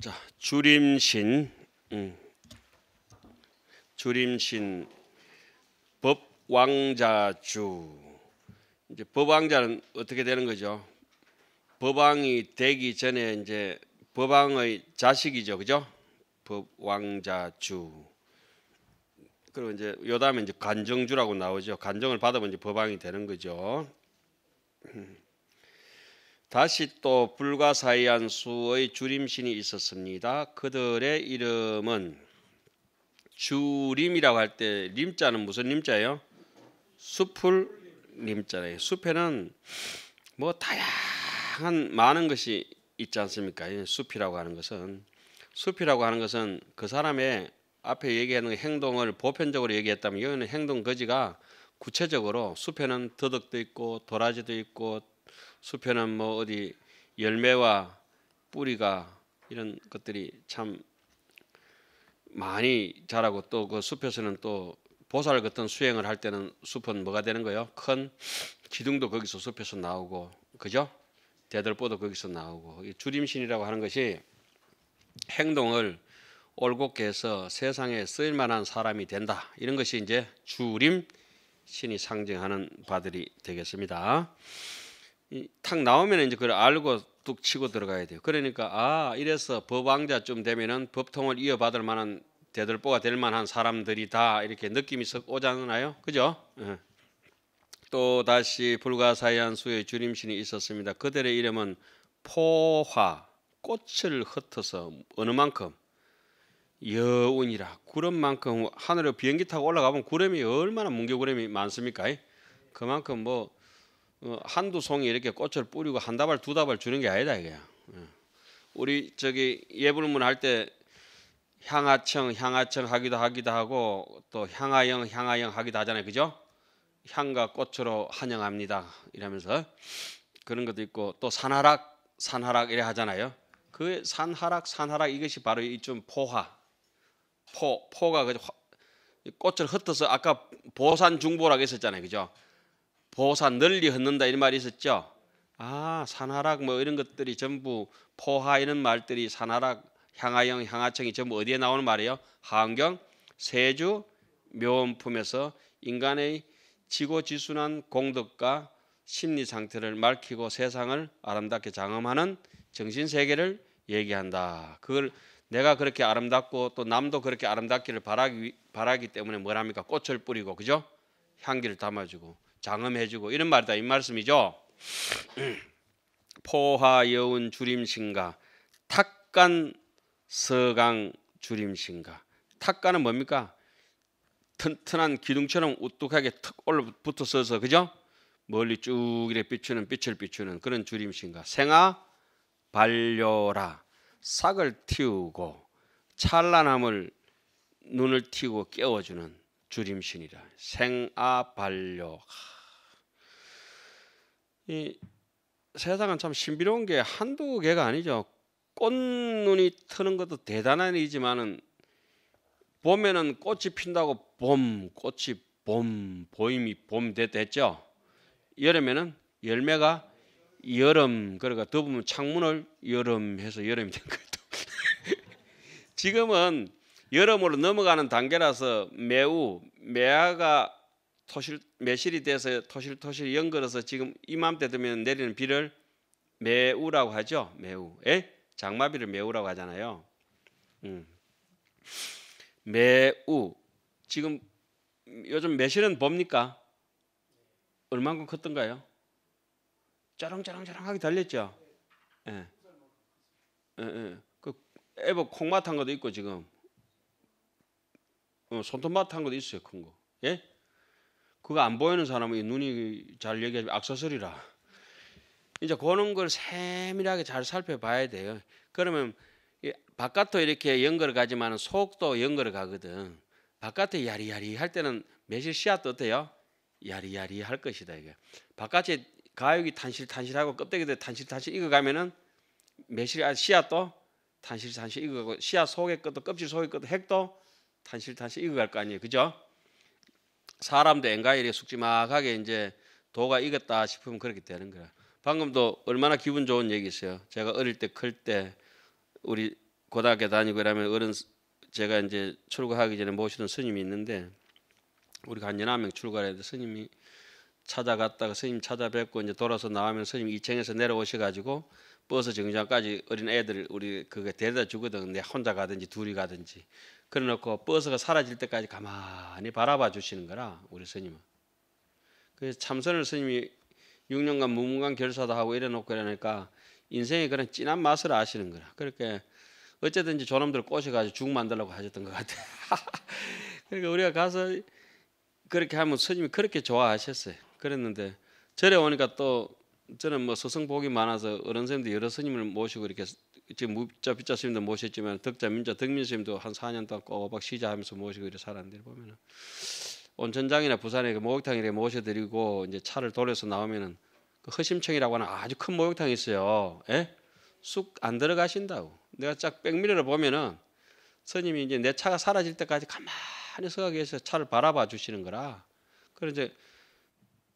자 주림신 음. 주림신 법왕자주 이제 법왕자는 어떻게 되는 거죠? 법왕이 되기 전에 이제 법왕의 자식이죠, 그죠? 법왕자주 그리고 이제 요 다음에 이제 간정주라고 나오죠. 간정을 받아면 이제 법왕이 되는 거죠. 음. 다시 또 불가사의한 수의 줄임신이 있었습니다. 그들의 이름은 주림이라고 할 때 림자는 무슨 림자예요? 숲을 림자예요. 숲에는 뭐 다양한 많은 것이 있지 않습니까? 예, 숲이라고 하는 것은 숲이라고 하는 것은 그 사람의 앞에 얘기하는 행동을 보편적으로 얘기했다면 여기는 행동 거지가 구체적으로 숲에는 더덕도 있고 도라지도 있고 수표는 뭐 어디 열매와 뿌리가 이런 것들이 참 많이 자라고 또 그 숲에서는 또 보살 같은 수행을 할 때는 숲은 뭐가 되는 거예요? 큰 기둥도 거기서 숲에서 나오고 그죠? 대들보도 거기서 나오고 이 주림신이라고 하는 것이 행동을 올곧게 해서 세상에 쓰일 만한 사람이 된다. 이런 것이 이제 주림 신이 상징하는 바들이 되겠습니다. 탁 나오면 이제 그걸 알고 뚝 치고 들어가야 돼요. 그러니까 아 이래서 법왕자쯤 되면은 법통을 이어받을 만한 대들보가 될 만한 사람들이다 이렇게 느낌이 썩 오잖아요. 그죠? 예. 또 다시 불가사의한 수의 주림신이 있었습니다. 그들의 이름은 포화 꽃을 흩어서 어느 만큼 여운이라 구름만큼 하늘에 비행기 타고 올라가면 구름이 얼마나 뭉게구름이 많습니까? 그만큼 뭐 어, 한두 송이 이렇게 꽃을 뿌리고 한 다발 두 다발 주는 게 아니다 이게 예. 우리 저기 예불문 할 때 향하청 향하청 하기도 하기도 하고 또 향하영 향하영 하기도 하잖아요, 그죠? 향과 꽃으로 환영합니다 이러면서 그런 것도 있고 또 산하락 산하락 이래 하잖아요. 그 산하락 산하락 이것이 바로 이좀 포화 포 포가 그 꽃을 흩어서 아까 보산 중보라고 했었잖아요, 그죠? 보사 널리 흩는다 이런 말이 있었죠. 아 산하락 뭐 이런 것들이 전부 포하 이런 말들이 산하락 향하영 향하청이 전부 어디에 나오는 말이에요? 한경 세주 묘원품에서 인간의 지고지순한 공덕과 심리 상태를 밝히고 세상을 아름답게 장엄하는 정신 세계를 얘기한다. 그걸 내가 그렇게 아름답고 또 남도 그렇게 아름답기를 바라기, 바라기 때문에 뭐랍니까? 꽃을 뿌리고 그죠? 향기를 담아주고 장엄해주고 이런 말이다 이 말씀이죠. 포하 여운 주림신가 탁간 서강 주림신가 탁간은 뭡니까? 튼튼한 기둥처럼 우뚝하게 턱 올라붙어 서서 그죠? 멀리 쭉 이렇게 비추는 빛을 비추는 그런 주림신가 생아 발려라 싹을 틔우고 찬란함을 눈을 틔고 깨워주는 줄임신이라 생아발료 이 세상은 참 신비로운 게 한두 개가 아니죠. 꽃눈이 트는 것도 대단한 일이지만은 봄에는 꽃이 핀다고 봄 꽃이 봄 보임이 봄 됐죠. 여름에는 열매가 여름 그러니까 더보면 창문을 여름해서 여름이 된 거죠. 지금은 여름으로 넘어가는 단계라서 매우 매화가 토실 매실이 돼서 토실토실 연걸어서 지금 이맘때 되면 내리는 비를 매우라고 하죠. 매우. 에? 예? 장마비를 매우라고 하잖아요. 음. 매우. 지금 요즘 매실은 봅니까 얼만큼 컸던가요? 짜렁짜렁짜렁하게 달렸죠. 예. 예, 예. 그 에버 콩맛한 것도 있고 지금 어, 손톱마트 한 것도 있어요 큰 거. 예? 그거 안 보이는 사람은 이 눈이 잘 얘기하면 악세서리라. 이제 그런 걸 세밀하게 잘 살펴봐야 돼요. 그러면 바깥도 이렇게 연결 가지만 속도 연결 가거든. 바깥에 야리야리 할 때는 매실 씨앗도 어때요? 야리야리 할 것이다 이게. 바깥에 가육이 탄실탄실하고 껍데기도 탄실탄실 이거 가면은 매실 아, 씨앗도 탄실탄실 이거 가고 씨앗 속에 것도 껍질 속에 것도 핵도 탄실탄실 익어갈 거 아니에요. 그죠? 사람도 엔가이이 숙지막하게 이제 도가 익었다 싶으면 그렇게 되는 거야. 방금도 얼마나 기분 좋은 얘기있어요 제가 어릴 때 클때 때 우리 고등학교 다니고 그러면 어른 제가 이제 출가하기 전에 모시던 스님이 있는데 우리가 한 여러 명 출가했는데 스님이 찾아갔다가 스님 찾아뵙고 이제 돌아서 나오면 스님 2층에서 내려오셔 가지고 버스 정류장까지 어린 애들 우리 그게 데려다 주거든. 내 혼자 가든지 둘이 가든지 그래놓고 버스가 사라질 때까지 가만히 바라봐 주시는 거라 우리 스님은. 그래서 참선을 스님이 6년간 무문관 결사도 하고 이래놓고 이러니까 인생의 그런 진한 맛을 아시는 거라. 그렇게 어쨌든지 저놈들 꼬셔가지고 죽 만들라고 하셨던 것 같아. 그러니까 우리가 가서 그렇게 하면 스님이 그렇게 좋아하셨어요. 그랬는데 절에 오니까 또 저는 뭐 스승복이 많아서 어른 선생님도 여러 스님을 모시고 이렇게 지금 무자 빚자 스님도 모셨지만 덕자 민자 덕민 스님도 한 4년 동안 꼬박 시자하면서 모시고 이래 살았는데 보면은 온천장이나 부산에 그 목욕탕에 모셔드리고 이제 차를 돌려서 나오면은 그 허심청이라고 하는 아주 큰 목욕탕이 있어요. 예? 쑥 안 들어가신다고. 내가 쫙 백미러를 보면은 스님이 이제 내 차가 사라질 때까지 가만히 서가 계셔서 차를 바라봐 주시는 거라. 그래서 이제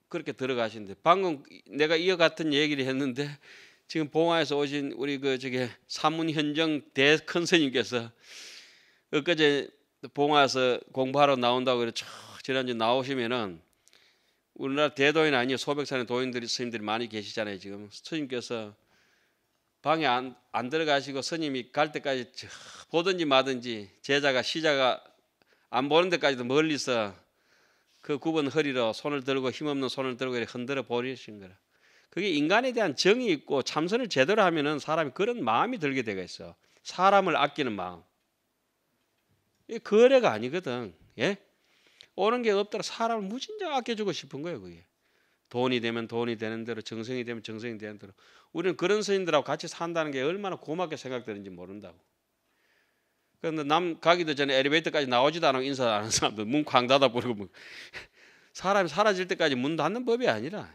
그렇게 들어가시는데 방금 내가 이와 같은 얘기를 했는데 지금 봉화에서 오신 우리 그 저기 사문현정 대컨스님께서 엊그제 봉화에서 공부하러 나온다고 그래 지난주 나오시면은 우리나라 대도인 아니요 소백산에 도인들이 스님들이 많이 계시잖아요 지금 스님께서 방에 안, 안 들어가시고 스님이 갈 때까지 보든지 마든지 제자가 시자가 안 보는 데까지도 멀리서 그 굽은 허리로 손을 들고 힘없는 손을 들고 흔들어 버리신 거라 그게 인간에 대한 정이 있고 참선을 제대로 하면은 사람이 그런 마음이 들게 되가 있어. 사람을 아끼는 마음. 이 거래가 아니거든. 예? 오는 게 없더라 사람을 무진장 아껴주고 싶은 거예요, 그게. 돈이 되면 돈이 되는 대로 정성이 되면 정성이 되는 대로 우리는 그런 스님들하고 같이 산다는 게 얼마나 고맙게 생각되는지 모른다고. 그런데 남 가기도 전에 엘리베이터까지 나오지도 않고 인사 안 하는 사람들 문쾅 닫아버리고 뭐. 사람이 사라질 때까지 문 닫는 법이 아니라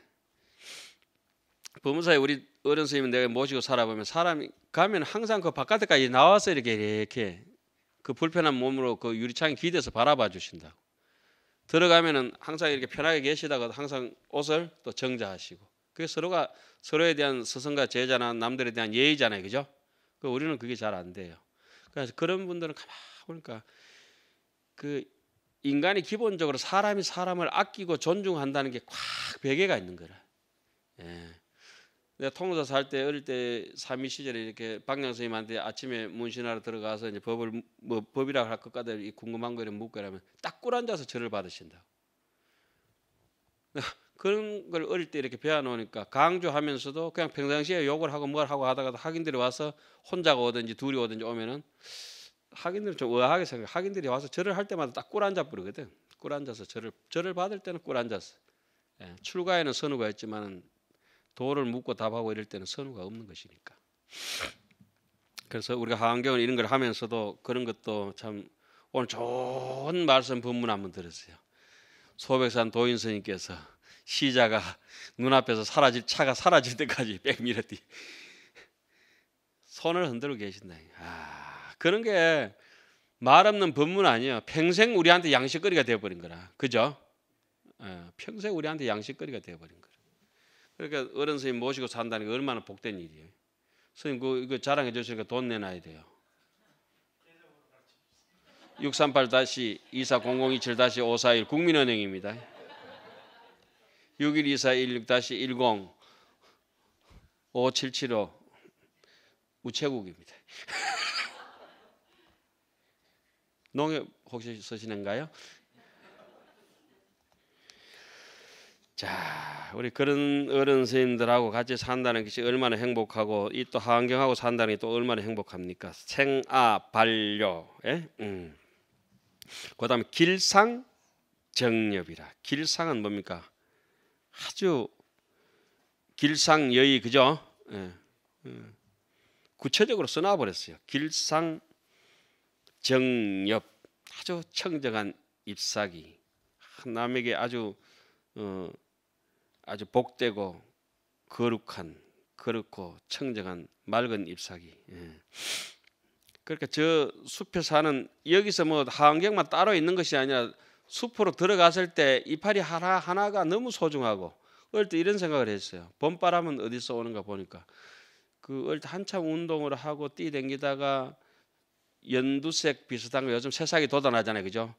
법무사에 우리 어른 선생님은 내가 모시고 살아보면 사람이 가면 항상 그 바깥에까지 나와서 이렇게 이렇게 그 불편한 몸으로 그 유리창에 기대서 바라봐 주신다고. 들어가면은 항상 이렇게 편하게 계시다가 항상 옷을 또 정자하시고. 그게 서로가 서로에 대한 스승과 제자나 남들에 대한 예의잖아요. 그죠? 그 우리는 그게 잘 안 돼요. 그래서 그런 분들은 가만 보니까 그 인간이 기본적으로 사람이 사람을 아끼고 존중한다는 게꽉 베개가 있는 거라. 예. 내가 통로사살 때 어릴 때 삼위 시절에 이렇게 박양 선생님한테 아침에 문신하러 들어가서 이제 법을 뭐 법이라고 할 것까지 이 궁금한 거를 묻고 이러면 딱꿀 앉아서 절을 받으신다. 그런 걸 어릴 때 이렇게 배워놓으니까 강조하면서도 그냥 평상시에 욕을 하고 뭘 하고 하다가 도 학인들이 와서 혼자가 오든지 둘이 오든지 오면은 학인들은 좀 의아하게 생각. 학인들이 와서 절을 할 때마다 딱꿀 앉아 부르거든. 꿀 앉아서 절을 절을 받을 때는 꿀 앉아서 예, 출가에는 선우가 있지만은 도를 묻고 답하고 이럴 때는 선우가 없는 것이니까. 그래서 우리가 하안경을 이런 걸 하면서도 그런 것도 참 오늘 좋은 말씀 본문 한번 들으세요. 소백산 도인스님께서 시자가 눈앞에서 사라질 차가 사라질 때까지 백미러띠 손을 흔들고 계신다. 아 그런 게 말 없는 법문 아니에요. 평생 우리한테 양식거리가 되어버린 거라. 그죠? 어, 평생 우리한테 양식거리가 되어버린 거. 그러니까 어른 선생님 모시고 산다는 게 얼마나 복된 일이에요. 선생님 그 이거 자랑해 주시니까 돈 내놔야 돼요. 638-24027-541 국민은행입니다. 612416-10 5775 우체국입니다. 농협 혹시 쓰시는가요? 자, 우리 그런 어른 스님들하고 같이 산다는 것이 얼마나 행복하고 이 또 환경하고 산다는 게 또 얼마나 행복합니까? 생아 반려 예? 음. 그다음에 길상 정엽이라 길상은 뭡니까? 아주 길상 여의 그죠? 예. 음. 구체적으로 써놔버렸어요. 길상 정엽 아주 청정한 잎사귀, 아, 남에게 아주 어, 아주 복되고 거룩한 거룩고 청정한 맑은 잎사귀. 예. 그러니까 저 숲에 사는 여기서 뭐환경만 따로 있는 것이 아니라 숲으로 들어갔을 때 이파리 하나 하나가 너무 소중하고 어릴 때 이런 생각을 했어요. 봄바람은 어디서 오는가 보니까 그 어릴 때 한참 운동을 하고 뛰댕기다가 연두색 비슷한 거 요즘 새싹이 돋아나잖아요, 그죠?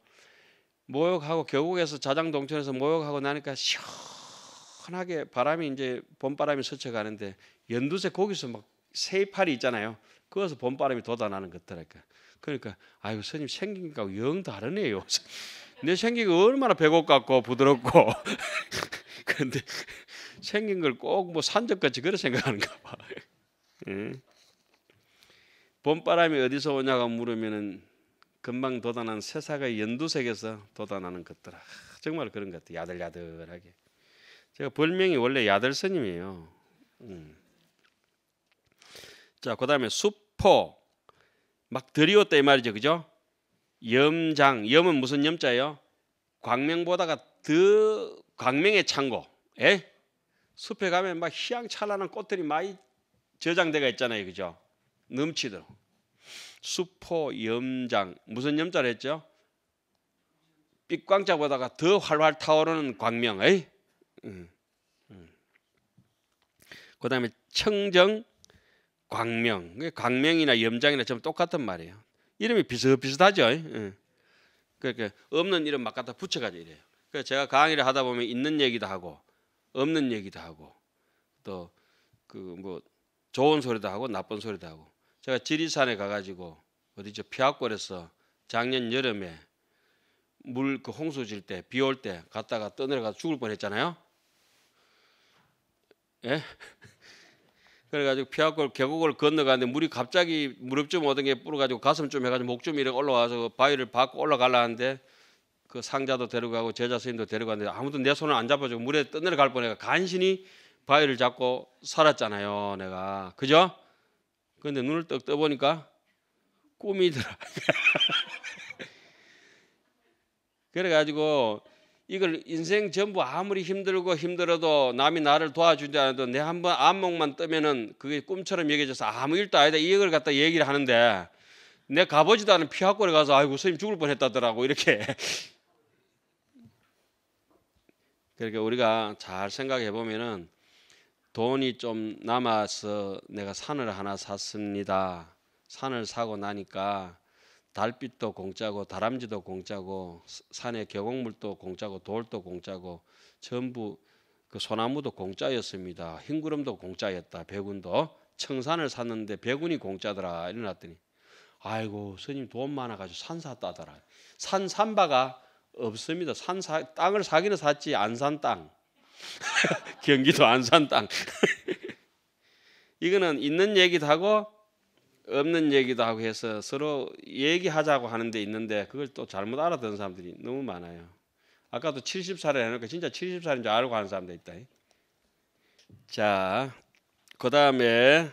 모욕하고 결국에서 자장동천에서 모욕하고 나니까 시원. 환하게 바람이 이제 봄바람이 스쳐가는데 연두색 거기서 막 새파리 있잖아요. 그거서 봄바람이 돋아나는 것들니까 그러니까 아유 스님 생긴 거하고 영 다르네요. 내 생긴 거 얼마나 배고 같고 부드럽고 그런데 생긴 걸 꼭 뭐 산적같이 그런 생각하는가 봐. 응? 예. 봄바람이 어디서 오냐고 물으면은 금방 돋아난 새사가 연두색에서 돋아나는 것들아 정말 그런 것 같아 야들야들하게 제가 별명이 원래 야들스님이에요. 음. 자, 그 다음에 수포. 막드리웠다이 말이죠. 그죠? 염장. 염은 무슨 염자예요? 광명보다가 더 광명의 창고. 에? 숲에 가면 막 희양찬란한 꽃들이 많이 저장대가 있잖아요. 그죠? 넘치도록. 수포 염장. 무슨 염자를 했죠? 빛광자보다가 더 활활 타오르는 광명. 에이? 음, 음. 그 다음에 청정, 광명. 광명이나 염장이나 좀 똑같은 말이에요. 이름이 비슷비슷하죠. 음. 그러니까 없는 이름 막 갖다 붙여가지고 이래요. 그래서 그러니까 제가 강의를 하다 보면 있는 얘기도 하고 없는 얘기도 하고 또 그 뭐 좋은 소리도 하고 나쁜 소리도 하고 제가 지리산에 가가지고 어디죠 피아골에서 작년 여름에 물 그 홍수 질 때 비 올 때 갔다가 떠내려가 죽을 뻔했잖아요. 예? 그래가지고 피하골 계곡을 건너가는데 물이 갑자기 무릎 좀 얻은 게 뿌려가지고 가슴 좀 해가지고 목 좀 이렇게 올라와서 바위를 밟고 올라가려는데 그 상자도 데리고가고 제자 스님도 데리고가는데 아무도 내 손을 안 잡아주고 물에 떠내려갈 뻔해가 간신히 바위를 잡고 살았잖아요 내가 그죠? 근데 눈을 떡 떠보니까 꿈이더라 그래가지고 이걸 인생 전부 아무리 힘들고 힘들어도 남이 나를 도와주지 않아도 내 한 번 안목만 뜨면은 그게 꿈처럼 얘기해져서 아무 일도 아니다 이걸 갖다 얘기를 하는데 내 가보지도 않은 피학골에 가서 아이고 선생님 죽을 뻔했다더라고 이렇게 그러니까 우리가 잘 생각해 보면은 돈이 좀 남아서 내가 산을 하나 샀습니다 산을 사고 나니까 달빛도 공짜고 다람쥐도 공짜고 산의 계곡물도 공짜고 돌도 공짜고 전부 그 소나무도 공짜였습니다. 흰구름도 공짜였다. 백운도 청산을 샀는데 백운이 공짜더라 일어났더니 아이고 스님 돈 많아가지고 산사따더라산 산바가 없습니다. 산 사, 땅을 사기는 샀지 안산 땅. 경기도 안산 땅. 이거는 있는 얘기도 하고 없는 얘기도 하고 해서 서로 얘기하자고 하는 데 있는데 그걸 또 잘못 알아듣는 사람들이 너무 많아요. 아까도 70살을 해놓고 진짜 70살인 줄 알고 하는 사람도 있다. 자, 그 다음에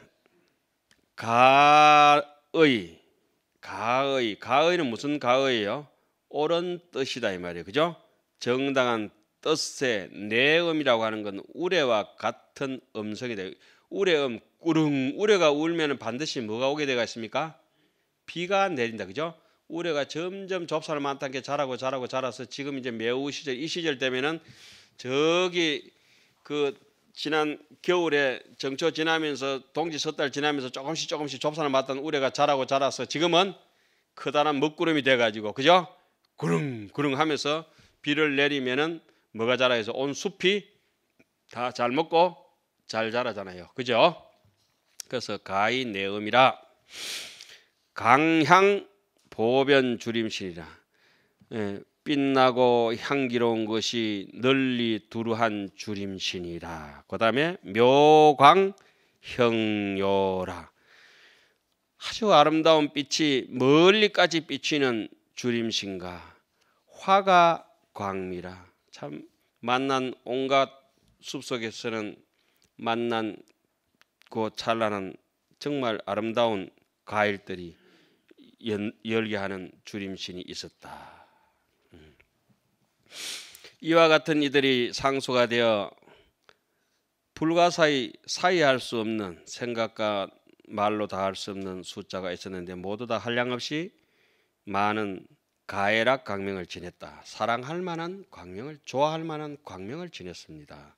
가의 가의 가의는 무슨 가의요? 옳은 뜻이다 이 말이에요. 그죠? 정당한 뜻의 내음이라고 하는 건 우레와 같은 음성이 돼. 우레음 꾸릉 우레가 울면 반드시 뭐가 오게 되어있습니까 비가 내린다 그죠? 우레가 점점 좁쌀 만땅게 자라고 자라고 자라서 지금 이제 매우 시절 이 시절 되면은 저기 그 지난 겨울에 정초 지나면서 동지 섣달 지나면서 조금씩 조금씩 좁쌀을 맡던 우레가 자라고 자라서 지금은 커다란 먹구름이 돼가지고 그죠? 구릉 구릉 하면서 비를 내리면은 뭐가 자라해서 온 숲이 다 잘 먹고 잘 자라잖아요. 그죠? 그래서 가이내음이라 강향 보변 줄임신이라 예, 빛나고 향기로운 것이 널리 두루한 줄임신이라그 다음에 묘광 형요라 아주 아름다운 빛이 멀리까지 비치는 줄임신과 화가 광미라 참 만난 온갖 숲속에서는 만난 고 찬란한 정말 아름다운 가일들이 연, 열게 하는 주림신이 있었다. 음. 이와 같은 이들이 상소가 되어 불가사의 사이할 수 없는 생각과 말로 다할 수 없는 숫자가 있었는데 모두 다 한량 없이 많은 가해락 광명을 지냈다. 사랑할 만한 광명을 좋아할 만한 광명을 지냈습니다.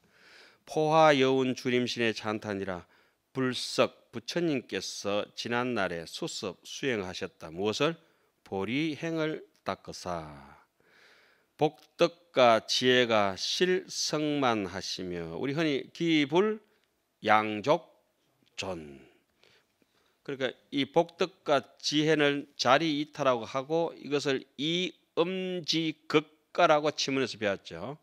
포화 여운 주림신의 찬탄이라 불석 부처님께서 지난날에 수습 수행하셨다. 무엇을? 보리행을 닦으사. 복덕과 지혜가 실성만 하시며 우리 흔히 기불 양족존. 그러니까 이 복덕과 지혜는 자리 이타라고 하고 이것을 이음지극가라고 치문에서 배웠죠.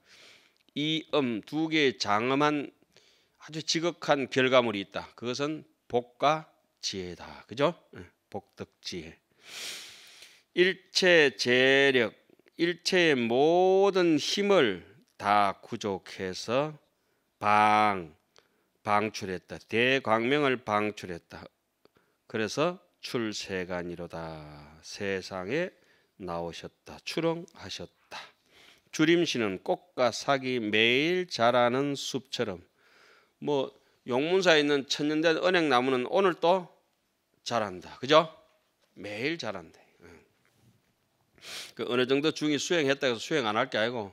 이음 두 개의 장엄한 아주 지극한 결과물이 있다. 그것은 복과 지혜다. 그죠? 예, 복덕 지혜. 일체 재력, 일체의 모든 힘을 다 구족해서 방 방출했다. 대광명을 방출했다. 그래서 출세간이로다. 세상에 나오셨다. 출렁하셨다. 주림신은 꽃과 사기 매일 자라는 숲처럼 뭐 용문사에 있는 천년대 은행 나무는 오늘도 자란다. 그죠? 매일 자란대. 그 어느 정도 중이 수행했다 해서 수행 안 할 게 아니고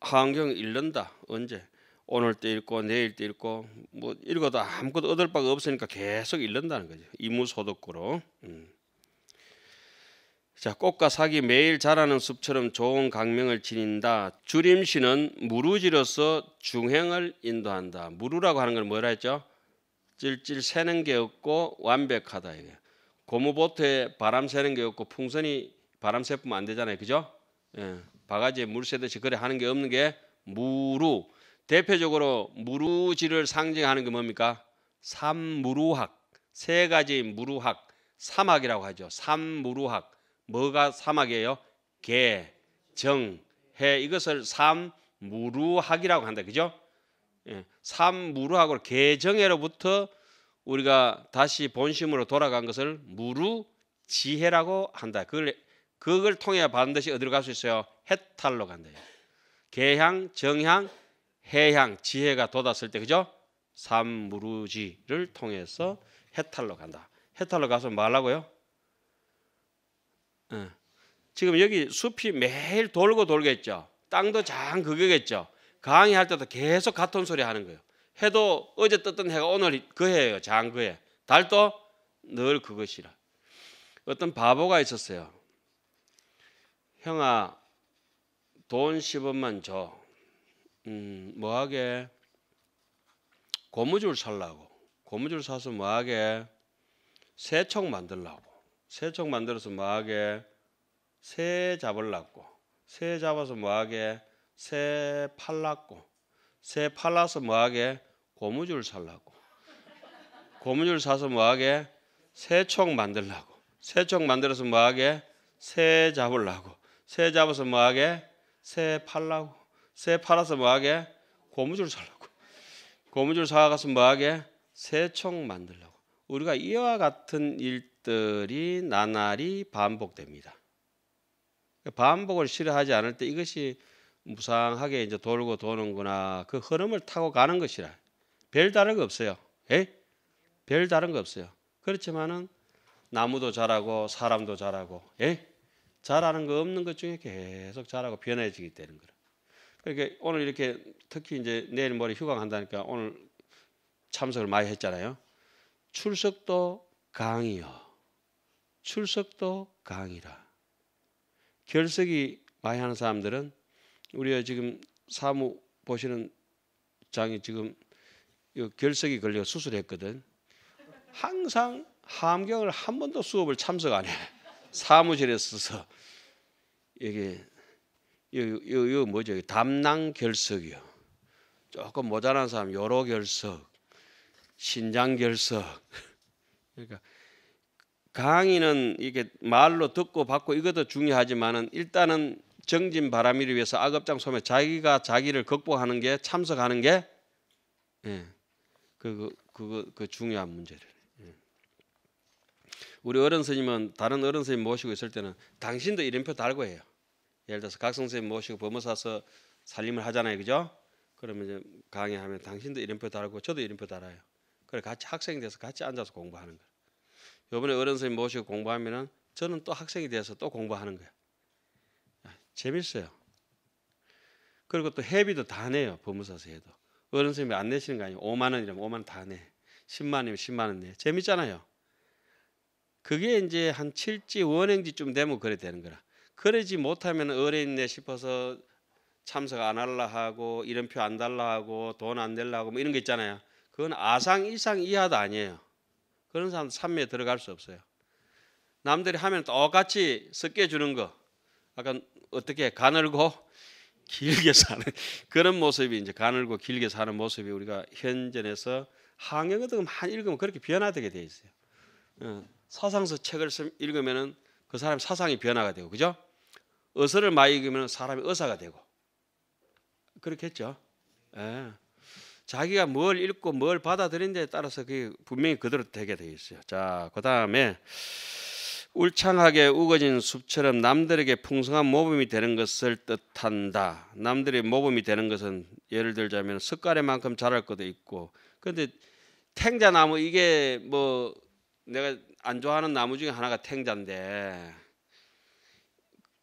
환경 잃는다 언제? 오늘 때 읽고 내일 때 읽고 뭐 읽어도 아무것도 얻을 바가 없으니까 계속 잃는다는 거죠. 이무소득구로. 음. 자, 꽃과 사기 매일 자라는 숲처럼 좋은 강명을 지닌다. 주림신은 무루지로서 중행을 인도한다. 무루라고 하는 걸 뭐라 했죠? 찔찔 새는 게 없고 완벽하다 이게. 고무보트에 바람 새는 게 없고 풍선이 바람 새면 안 되잖아요. 그죠? 예. 바가지에 물 새듯이 그래 하는 게 없는 게 무루. 대표적으로 무루지를 상징하는 게 뭡니까? 삼무루학. 세 가지 무루학. 삼학이라고 하죠. 삼무루학. 뭐가 사막이에요? 개, 정, 해 이것을 삼무루학이라고 한다. 그죠? 예, 삼무루학으로 개정해로부터 우리가 다시 본심으로 돌아간 것을 무루 지혜라고 한다. 그걸 그걸 통해 반드시 어디로 갈 수 있어요? 해탈로 간다. 개향, 정향, 해향, 지혜가 돋았을 때 그죠? 삼무루지를 통해서 해탈로 간다. 해탈로 가서 말하고요. 뭐 예. 지금 여기 숲이 매일 돌고 돌겠죠. 땅도 장 그거겠죠. 강의할 때도 계속 같은 소리 하는 거예요. 해도 어제 떴던 해가 오늘 그 해예요. 장 그 해. 달도 늘 그것이라. 어떤 바보가 있었어요. 형아 돈 10원만 줘. 음, 뭐하게? 고무줄 살라고. 고무줄 사서 뭐하게? 새총 만들라고. 새총 만들어서 뭐하게 새 잡을라고 새 잡아서 뭐하게 새 팔랐고 새 팔라서 뭐하게 고무줄 살라고 고무줄 사서 뭐하게 새총 만들라고 새총 만들어서 뭐하게 새 잡을라고 새 잡아서 뭐하게 새 팔라고 새 팔아서 뭐하게 고무줄 살라고 고무줄 사가서 뭐하게 새총 만들라고 우리가 이와 같은 일 것들이 나날이 반복됩니다. 그러니까 반복을 싫어하지 않을 때 이것이 무상하게 이제 돌고 도는구나 그 흐름을 타고 가는 것이라 별 다른 거 없어요. 에? 예? 별 다른 거 없어요. 그렇지만은 나무도 자라고 사람도 자라고 에? 예? 자라는 거 없는 것 중에 계속 자라고 변해지게 되는 거 그래. 그러니까 오늘 이렇게 특히 이제 내일 모레 휴강한다니까 오늘 참석을 많이 했잖아요. 출석도 강이요 출석도 강이라. 결석이 많이 하는 사람들은 우리가 지금 사무 보시는 장이 지금 결석이 걸려 수술했거든. 항상 함경을 한 번도 수업을 참석 안 해. 사무실에 서서 이게 이거 뭐죠? 담낭 결석이요. 조금 모자란 사람 요로 결석, 신장 결석. 그러니까 강의는 이게 말로 듣고 받고 이것도 중요하지만은 일단은 정진 바람이를 위해서 악업장 소매 자기가 자기를 극복하는 게 참석하는 게 예. 그거 그, 그거 그 중요한 문제를. 예. 우리 어른 스님은 다른 어른 스님 모시고 있을 때는 당신도 이름표 달고 해요. 예를 들어서 각 선생님 모시고 법무사서 살림을 하잖아요, 그죠? 그러면 이제 강의하면 당신도 이름표 달고 저도 이름표 달아요. 그래 같이 학생이 돼서 같이 앉아서 공부하는 거예요. 요번에 어른 선생님 모시고 공부하면은 저는 또 학생이 돼서 또 공부하는 거예요. 아, 재밌어요. 그리고 또 회비도 다 내요. 법무사서 해도. 어른 선생님이 안 내시는 거 아니에요. 5만 원이라면 5만 원 다 내. 10만 원이면 10만 원 내. 재밌잖아요. 그게 이제 한 7지 원행지쯤 되면 그래 되는 거라. 그러지 못하면 어른이네 싶어서 참석 안 할라 하고 이름표 안 달라 하고 돈 안 낼라 하고 뭐 이런 게 있잖아요. 그건 아상 이상 이하도 아니에요. 그런 사람 삼매에 들어갈 수 없어요. 남들이 하면 똑같이 섞여주는 거. 아까 어떻게 가늘고 길게 사는 그런 모습이 이제 가늘고 길게 사는 모습이 우리가 현전에서 항영어등 많이 읽으면 그렇게 변화되게 돼 있어요. 예, 사상서 책을 읽으면그 사람 사상이 변화가 되고 그죠? 어서를 많이 읽으면 사람이 의사가 되고 그렇겠죠. 예. 자기가 뭘 읽고 뭘 받아들인지에 따라서 그게 분명히 그대로 되게 되어 있어요. 자, 그 다음에 울창하게 우거진 숲처럼 남들에게 풍성한 모범이 되는 것을 뜻한다. 남들의 모범이 되는 것은 예를 들자면 석가래만큼 자랄 것도 있고, 근데 탱자나무 이게 뭐 내가 안 좋아하는 나무 중에 하나가 탱자인데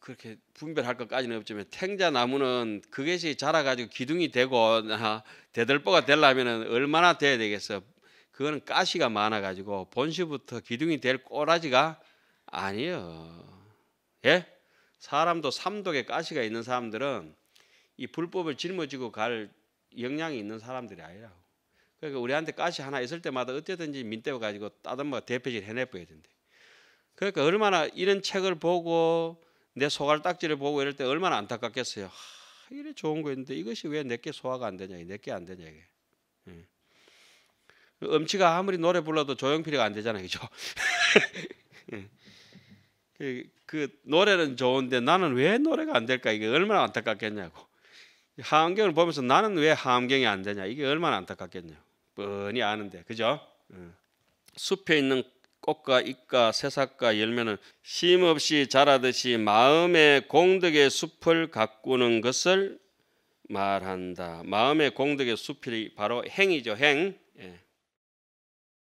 그렇게 분별할 것까지는 없지만 탱자 나무는 그것이 자라가지고 기둥이 되고 대들보가 되려면은 얼마나 돼야 되겠어? 그거는 가시가 많아가지고 본시부터 기둥이 될 꼬라지가 아니에요. 예? 사람도 삼독에 가시가 있는 사람들은 이 불법을 짊어지고 갈 역량이 있는 사람들이 아니라고. 그러니까 우리한테 가시 하나 있을 때마다 어쨌든지 민대어 가지고 따듬어 대표질 해내버려야 된대. 그러니까 얼마나 이런 책을 보고 내 소갈딱지를 보고 이럴 때 얼마나 안타깝겠어요. 하, 이래 좋은 거였는데 이것이 왜 내게 소화가 안 되냐, 내게 안 되냐 이게. 음. 예. 음치가 그 아무리 노래 불러도 조용필이가 안 되잖아요, 그죠? 예. 그, 그 노래는 좋은데 나는 왜 노래가 안 될까 이게 얼마나 안타깝겠냐고. 하암경을 보면서 나는 왜 하암경이 안 되냐 이게 얼마나 안타깝겠냐. 뻔히 아는데, 그죠? 음. 숲에 있는 꽃과 잎과 새싹과 열매는 쉼없이 자라듯이 마음의 공덕의 숲을 가꾸는 것을 말한다. 마음의 공덕의 숲이 바로 행이죠. 행. 예.